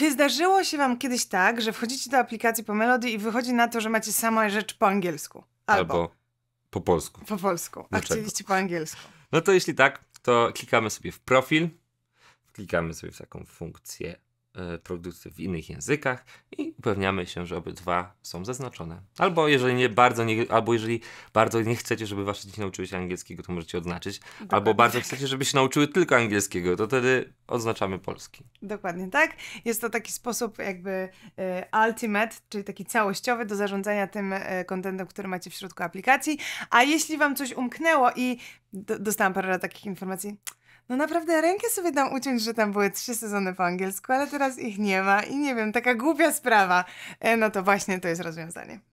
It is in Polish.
Czy zdarzyło się wam kiedyś tak, że wchodzicie do aplikacji po Melody i wychodzi na to, że macie sama rzecz po angielsku? Albo, Albo po polsku. Po polsku, a Dlaczego? chcieliście po angielsku. No to jeśli tak, to klikamy sobie w profil, klikamy sobie w taką funkcję E, produkty w innych językach i upewniamy się, że obydwa są zaznaczone. Albo jeżeli nie bardzo nie, albo jeżeli bardzo nie chcecie, żeby wasze dzieci nauczyły się angielskiego, to możecie odznaczyć. Dokładnie albo bardzo tak. chcecie, żeby się nauczyły tylko angielskiego, to wtedy odznaczamy polski. Dokładnie tak. Jest to taki sposób jakby e, ultimate, czyli taki całościowy do zarządzania tym e, kontentem, który macie w środku aplikacji. A jeśli wam coś umknęło i dostałam parę takich informacji, no naprawdę rękę sobie dam uciąć, że tam były trzy sezony po angielsku, ale teraz ich nie ma i nie wiem, taka głupia sprawa. E, no to właśnie to jest rozwiązanie.